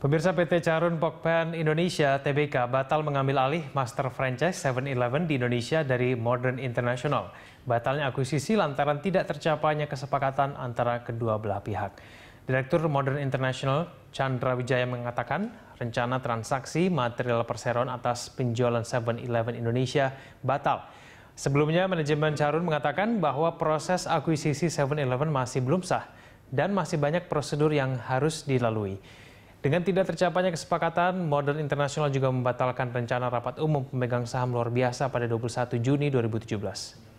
Pemirsa PT Carun Pokpen Indonesia TBK batal mengambil alih master franchise 7-Eleven di Indonesia dari Modern International. Batalnya akuisisi lantaran tidak tercapainya kesepakatan antara kedua belah pihak. Direktur Modern International Chandra Wijaya mengatakan rencana transaksi material perseroan atas penjualan 7-Eleven Indonesia batal. Sebelumnya manajemen Carun mengatakan bahwa proses akuisisi 7-Eleven masih belum sah dan masih banyak prosedur yang harus dilalui. Dengan tidak tercapainya kesepakatan, Modern International juga membatalkan rencana rapat umum pemegang saham luar biasa pada 21 Juni 2017.